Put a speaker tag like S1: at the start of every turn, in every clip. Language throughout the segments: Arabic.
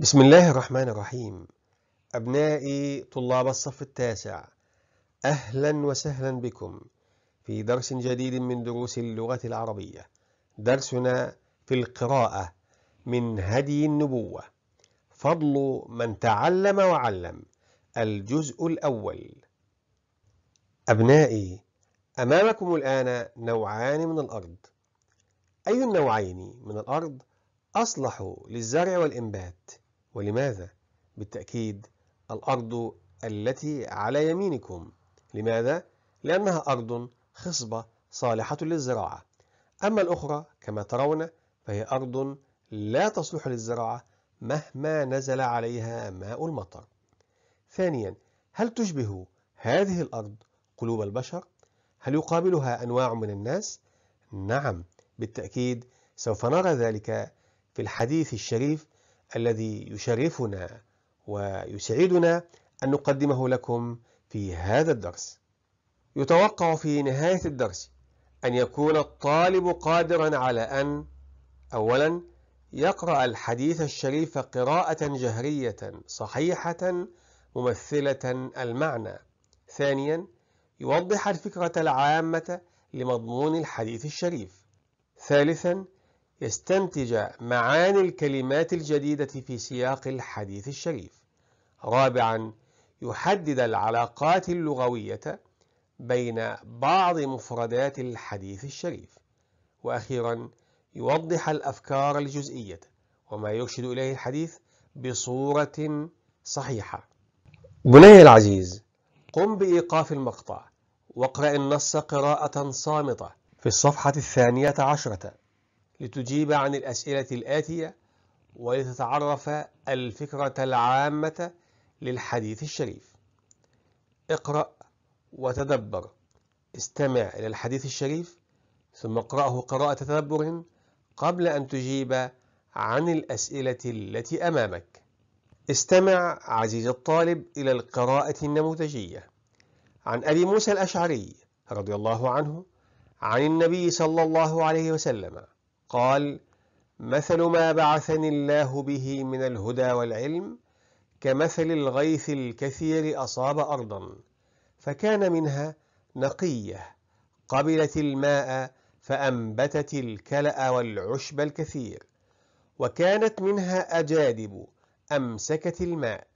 S1: بسم الله الرحمن الرحيم أبنائي طلاب الصف التاسع أهلا وسهلا بكم في درس جديد من دروس اللغة العربية درسنا في القراءة من هدي النبوة فضل من تعلم وعلم الجزء الأول أبنائي أمامكم الآن نوعان من الأرض أي النوعين من الأرض أصلح للزرع والإنبات؟ ولماذا؟ بالتأكيد الأرض التي على يمينكم لماذا؟ لأنها أرض خصبة صالحة للزراعة أما الأخرى كما ترون فهي أرض لا تصلح للزراعة مهما نزل عليها ماء المطر ثانيا هل تشبه هذه الأرض قلوب البشر؟ هل يقابلها أنواع من الناس؟ نعم بالتأكيد سوف نرى ذلك في الحديث الشريف الذي يشرفنا ويسعدنا أن نقدمه لكم في هذا الدرس يتوقع في نهاية الدرس أن يكون الطالب قادرا على أن أولا يقرأ الحديث الشريف قراءة جهرية صحيحة ممثلة المعنى ثانيا يوضح الفكرة العامة لمضمون الحديث الشريف ثالثا يستنتج معاني الكلمات الجديدة في سياق الحديث الشريف رابعا يحدد العلاقات اللغوية بين بعض مفردات الحديث الشريف وأخيرا يوضح الأفكار الجزئية وما يرشد إليه الحديث بصورة صحيحة بني العزيز قم بإيقاف المقطع واقرأ النص قراءة صامتة في الصفحة الثانية عشرة لتجيب عن الأسئلة الآتية ولتتعرف الفكرة العامة للحديث الشريف اقرأ وتدبر استمع إلى الحديث الشريف ثم اقرأه قراءة تدبر قبل أن تجيب عن الأسئلة التي أمامك استمع عزيز الطالب إلى القراءة النموذجية عن أبي موسى الأشعري رضي الله عنه عن النبي صلى الله عليه وسلم قال مثل ما بعثني الله به من الهدى والعلم كمثل الغيث الكثير أصاب أرضا فكان منها نقية قبلت الماء فأنبتت الكلأ والعشب الكثير وكانت منها أجادب أمسكت الماء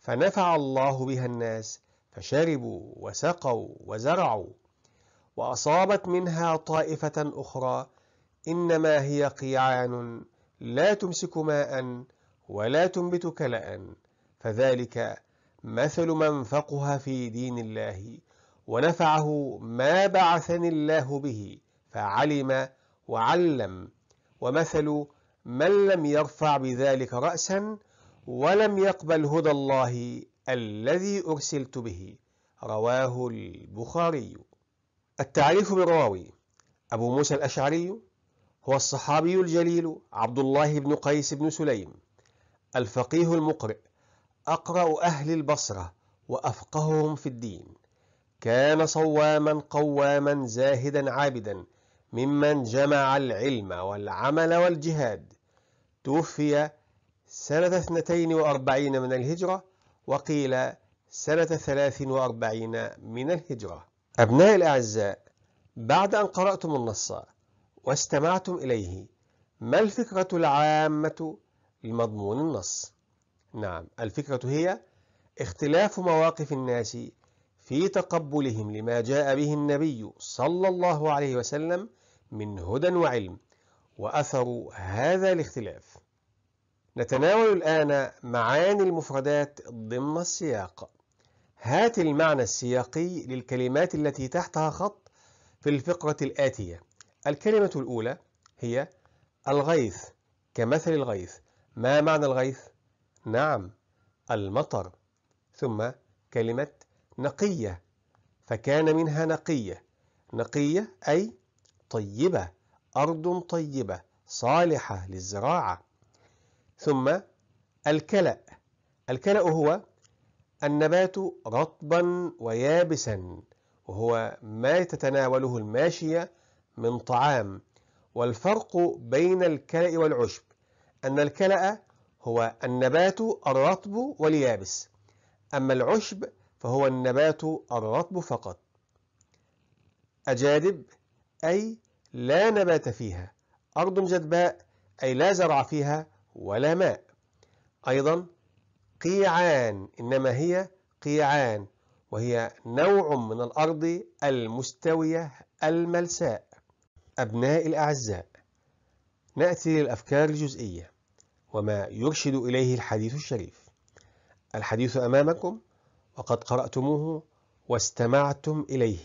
S1: فنفع الله بها الناس فشربوا وسقوا وزرعوا وأصابت منها طائفة أخرى إنما هي قيعان لا تمسك ماء ولا تنبت كلأ فذلك مثل من فقه في دين الله ونفعه ما بعثني الله به فعلم وعلم ومثل من لم يرفع بذلك رأسا ولم يقبل هدى الله الذي أرسلت به رواه البخاري التعريف بالراوي أبو موسى الأشعري هو الصحابي الجليل عبد الله بن قيس بن سليم الفقيه المقرئ أقرأ أهل البصرة وأفقههم في الدين كان صواما قواما زاهدا عابدا ممن جمع العلم والعمل والجهاد توفي سنة 42 من الهجرة وقيل سنة 43 من الهجرة أبنائي الأعزاء بعد أن قرأتم النص واستمعتم إليه ما الفكرة العامة لمضمون النص؟ نعم الفكرة هي اختلاف مواقف الناس في تقبلهم لما جاء به النبي صلى الله عليه وسلم من هدى وعلم وأثر هذا الاختلاف نتناول الآن معاني المفردات ضمن السياق هات المعنى السياقي للكلمات التي تحتها خط في الفقرة الآتية الكلمة الأولى هي الغيث كمثل الغيث ما معنى الغيث؟ نعم المطر ثم كلمة نقية فكان منها نقية نقية أي طيبة أرض طيبة صالحة للزراعة ثم الكلأ الكلأ هو النبات رطبا ويابسا وهو ما تتناوله الماشية من طعام والفرق بين الكلأ والعشب أن الكلأ هو النبات الرطب واليابس أما العشب فهو النبات الرطب فقط أجادب أي لا نبات فيها أرض جدباء أي لا زرع فيها ولا ماء أيضا قيعان إنما هي قيعان وهي نوع من الأرض المستوية الملساء أبناء الأعزاء نأتي للأفكار الجزئية وما يرشد إليه الحديث الشريف الحديث أمامكم وقد قرأتموه واستمعتم إليه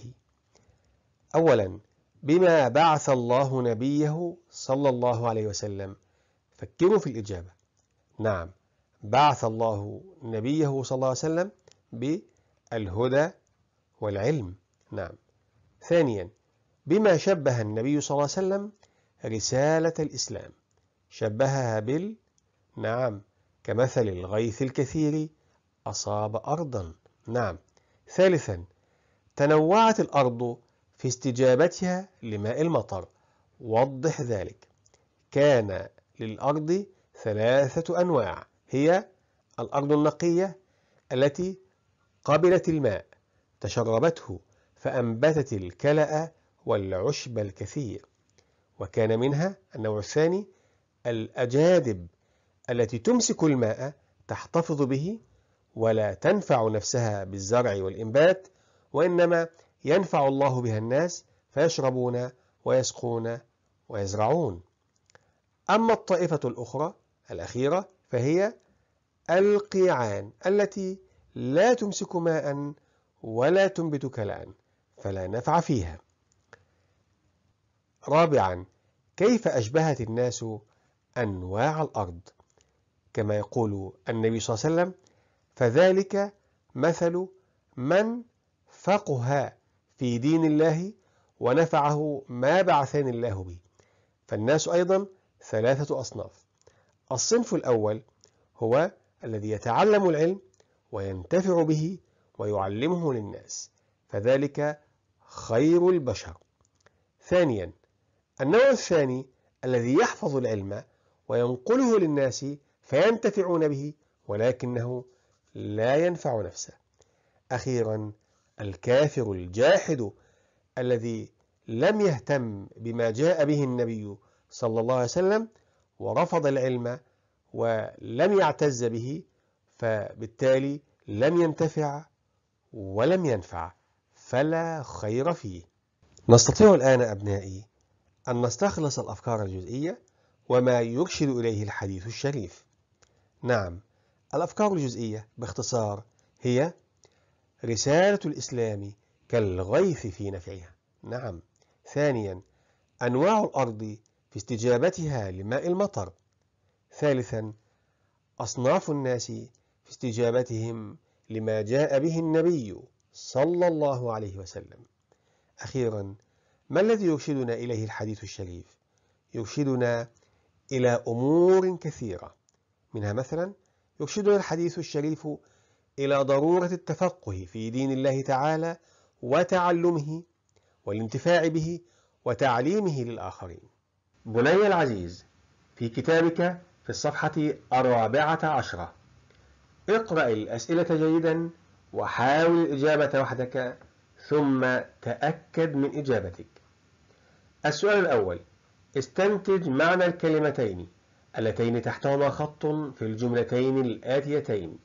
S1: أولا بما بعث الله نبيه صلى الله عليه وسلم فكروا في الإجابة نعم بعث الله نبيه صلى الله عليه وسلم بالهدى والعلم نعم ثانيا بما شبه النبي صلى الله عليه وسلم رسالة الإسلام شبهها بال نعم كمثل الغيث الكثير أصاب أرضا نعم ثالثا تنوعت الأرض في استجابتها لماء المطر وضح ذلك كان للأرض ثلاثة أنواع هي الأرض النقية التي قبلت الماء تشربته فأنبتت الكلأ والعشب الكثير وكان منها النوع الثاني الأجادب التي تمسك الماء تحتفظ به ولا تنفع نفسها بالزرع والإنبات وإنما ينفع الله بها الناس فيشربون ويسقون ويزرعون أما الطائفة الأخرى الأخيرة فهي القيعان التي لا تمسك ماء ولا تنبت كلأ فلا نفع فيها رابعا كيف أشبهت الناس أنواع الأرض كما يقول النبي صلى الله عليه وسلم فذلك مثل من فقه في دين الله ونفعه ما بعثني الله به فالناس أيضا ثلاثة أصناف الصنف الأول هو الذي يتعلم العلم وينتفع به ويعلمه للناس فذلك خير البشر ثانيا النوع الثاني الذي يحفظ العلم وينقله للناس فينتفعون به ولكنه لا ينفع نفسه أخيرا الكافر الجاحد الذي لم يهتم بما جاء به النبي صلى الله عليه وسلم ورفض العلم ولم يعتز به فبالتالي لم ينتفع ولم ينفع فلا خير فيه نستطيع الآن أبنائي أن نستخلص الأفكار الجزئية وما يرشد إليه الحديث الشريف نعم الأفكار الجزئية باختصار هي رسالة الإسلام كالغيث في نفعها نعم ثانيا أنواع الأرض في استجابتها لماء المطر ثالثا أصناف الناس في استجابتهم لما جاء به النبي صلى الله عليه وسلم أخيرا ما الذي يرشدنا إليه الحديث الشريف؟ يرشدنا إلى أمور كثيرة منها مثلا يرشدنا الحديث الشريف إلى ضرورة التفقه في دين الله تعالى وتعلمه والانتفاع به وتعليمه للآخرين بني العزيز في كتابك في الصفحة الرابعة عشرة اقرأ الأسئلة جيدا وحاول الإجابة وحدك ثم تأكد من إجابتك السؤال الأول استنتج معنى الكلمتين اللتين تحتهما خط في الجملتين الآتيتين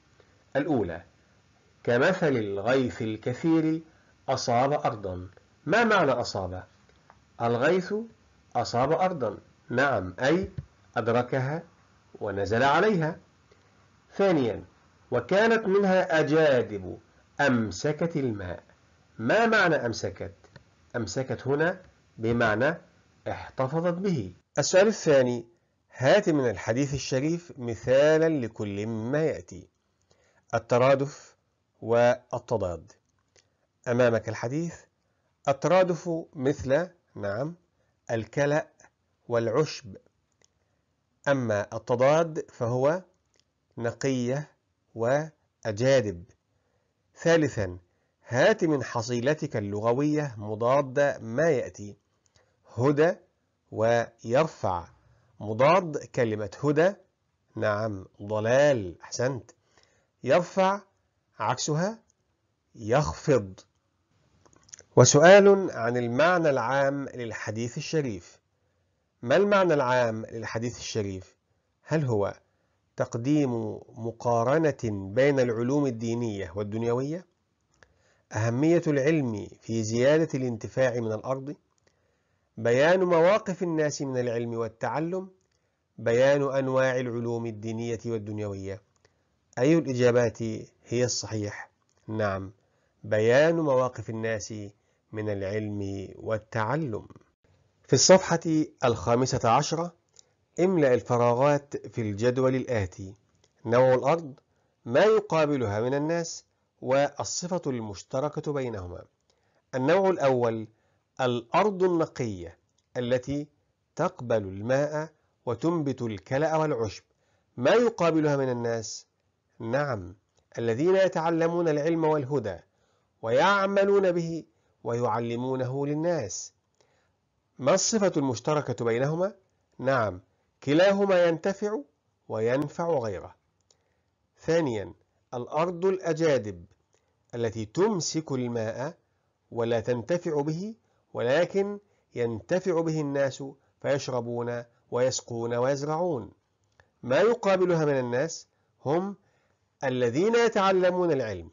S1: الأولى كمثل الغيث الكثير أصاب أرضا ما معنى أصاب؟ الغيث أصاب أرضا نعم أي أدركها ونزل عليها ثانيا وكانت منها أجادب أمسكت الماء ما معنى أمسكت؟ أمسكت هنا بمعنى احتفظت به السؤال الثاني هات من الحديث الشريف مثالا لكل ما يأتي الترادف والتضاد أمامك الحديث الترادف مثل نعم الكلأ والعشب أما التضاد فهو نقية وأجادب ثالثا هات من حصيلتك اللغوية مضاد ما يأتي هدى ويرفع مضاد كلمة هدى نعم ضلال أحسنت يرفع عكسها يخفض وسؤال عن المعنى العام للحديث الشريف ما المعنى العام للحديث الشريف؟ هل هو تقديم مقارنة بين العلوم الدينية والدنيوية؟ أهمية العلم في زيادة الانتفاع من الأرض؟ بيان مواقف الناس من العلم والتعلم بيان أنواع العلوم الدينية والدنيوية أي الإجابات هي الصحيح؟ نعم بيان مواقف الناس من العلم والتعلم في الصفحة الخامسة عشرة املأ الفراغات في الجدول الآتي نوع الأرض ما يقابلها من الناس والصفة المشتركة بينهما النوع الأول الأرض النقية التي تقبل الماء وتنبت الكلأ والعشب ما يقابلها من الناس نعم الذين يتعلمون العلم والهدى ويعملون به ويعلمونه للناس ما الصفة المشتركة بينهما؟ نعم كلاهما ينتفع وينفع غيره ثانيا الأرض الأجادب التي تمسك الماء ولا تنتفع به ولكن ينتفع به الناس فيشربون ويسقون ويزرعون ما يقابلها من الناس هم الذين يتعلمون العلم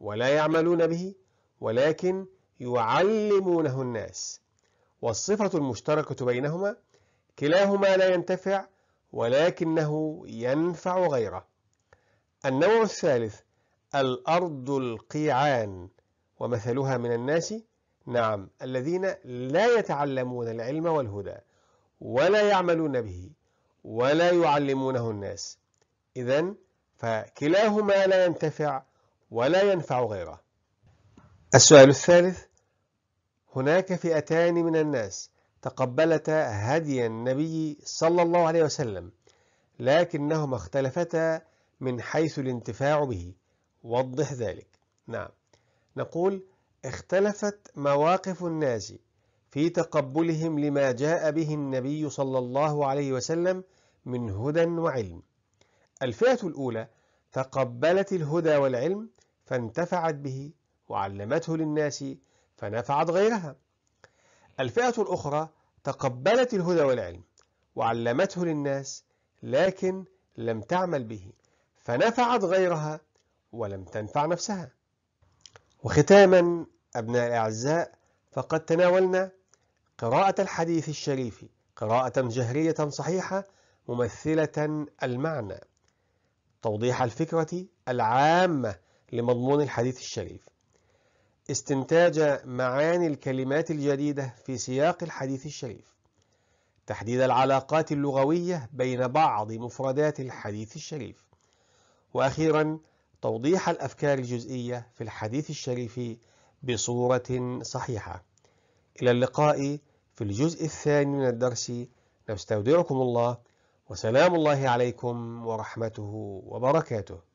S1: ولا يعملون به ولكن يعلمونه الناس والصفة المشتركة بينهما كلاهما لا ينتفع ولكنه ينفع غيره النوع الثالث الأرض القيعان ومثلها من الناس نعم الذين لا يتعلمون العلم والهدى ولا يعملون به ولا يعلمونه الناس إذا فكلاهما لا ينتفع ولا ينفع غيره السؤال الثالث هناك فئتان من الناس تقبلتا هدي النبي صلى الله عليه وسلم لكنهما اختلفتا من حيث الانتفاع به وضح ذلك نعم نقول اختلفت مواقف الناس في تقبلهم لما جاء به النبي صلى الله عليه وسلم من هدى وعلم الفئة الأولى تقبلت الهدى والعلم فانتفعت به وعلمته للناس فنفعت غيرها الفئة الأخرى تقبلت الهدى والعلم وعلمته للناس لكن لم تعمل به فنفعت غيرها ولم تنفع نفسها وختاما أبناء الأعزاء فقد تناولنا قراءة الحديث الشريف قراءة جهرية صحيحة ممثلة المعنى توضيح الفكرة العامة لمضمون الحديث الشريف استنتاج معاني الكلمات الجديدة في سياق الحديث الشريف تحديد العلاقات اللغوية بين بعض مفردات الحديث الشريف وأخيرا توضيح الأفكار الجزئية في الحديث الشريف بصورة صحيحة إلى اللقاء في الجزء الثاني من الدرس نستودعكم الله وسلام الله عليكم ورحمته وبركاته